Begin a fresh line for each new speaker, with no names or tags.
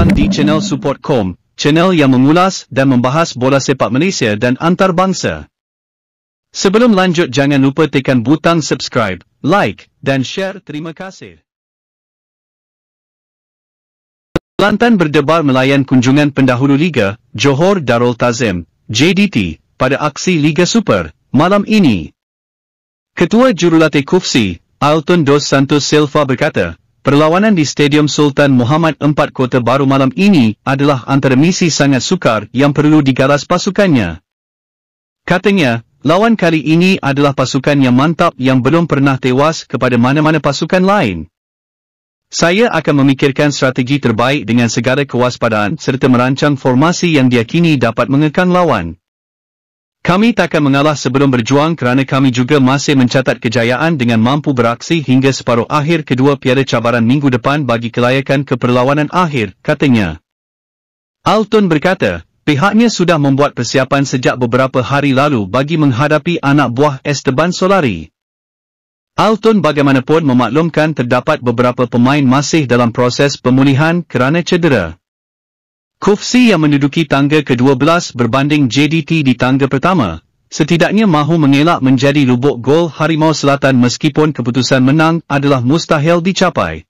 Pakistan di channel support.com, channel yang mengulas dan membahas bola sepak Malaysia dan antarabangsa. Sebelum lanjut jangan lupa tekan butang subscribe, like dan share. Terima kasih. Kelantan berdebar melayan kunjungan pendahulu Liga, Johor Darul Tazim, JDT, pada aksi Liga Super, malam ini. Ketua Jurulatih Kufsi, Alton Dos Santos Silva berkata, Perlawanan di Stadium Sultan Muhammad IV Kota Baru malam ini adalah antara misi sangat sukar yang perlu digaras pasukannya. Katanya, lawan kali ini adalah pasukan yang mantap yang belum pernah tewas kepada mana-mana pasukan lain. Saya akan memikirkan strategi terbaik dengan segala kewaspadaan serta merancang formasi yang diakini dapat mengekang lawan. Kami takkan mengalah sebelum berjuang kerana kami juga masih mencatat kejayaan dengan mampu beraksi hingga separuh akhir kedua piada cabaran minggu depan bagi kelayakan keperlawanan akhir, katanya. Alton berkata, pihaknya sudah membuat persiapan sejak beberapa hari lalu bagi menghadapi anak buah Esteban Solari. Alton bagaimanapun memaklumkan terdapat beberapa pemain masih dalam proses pemulihan kerana cedera. Kufsi yang menduduki tangga ke-12 berbanding JDT di tangga pertama, setidaknya mahu mengelak menjadi lubuk gol Harimau Selatan meskipun keputusan menang adalah mustahil dicapai.